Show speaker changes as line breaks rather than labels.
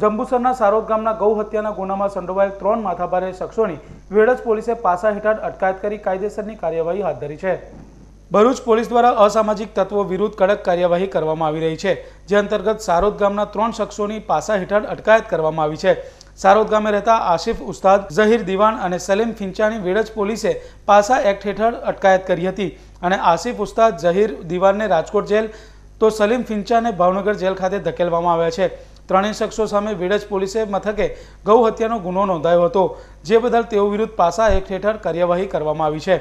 જંબુસરના સારોદ ગામના ગૌ હત્યાના ગુનામાં સંડોવાયેલ ત્રણ માથાભારે શખ્સોની વેળજ પોલીસે પાસા હેઠળ અટકાયત કરી કાયદેસરની કાર્યવાહી હાથ ધરી છે ભરૂચ પોલીસ દ્વારા અસામાજિક તત્વો વિરુદ્ધ કડક કાર્યવાહી કરવામાં આવી રહી છે જે અંતર્ગત સારોદ ગામના ત્રણ શખ્સોની પાસા હેઠળ અટકાયત કરવામાં આવી છે સારોદ ગામે રહેતા આસિફ ઉસ્તાદ ઝહીર દિવાન અને સલીમ ફિંચાની વેડજ પોલીસે પાસા એક્ટ હેઠળ અટકાયત કરી હતી અને આસિફ ઉસ્તાદ ઝહીર દિવાનને રાજકોટ જેલ તો સલીમ ફિંચાને ભાવનગર જેલ ખાતે ધકેલવામાં આવ્યા છે ત્રણેય શખ્સો સામે વિરજ પોલીસે મથકે ગૌ હત્યાનો ગુનો નોંધાયો હતો જે બદલ તેઓ વિરુદ્ધ પાસા એક્ટ હેઠળ કાર્યવાહી કરવામાં આવી છે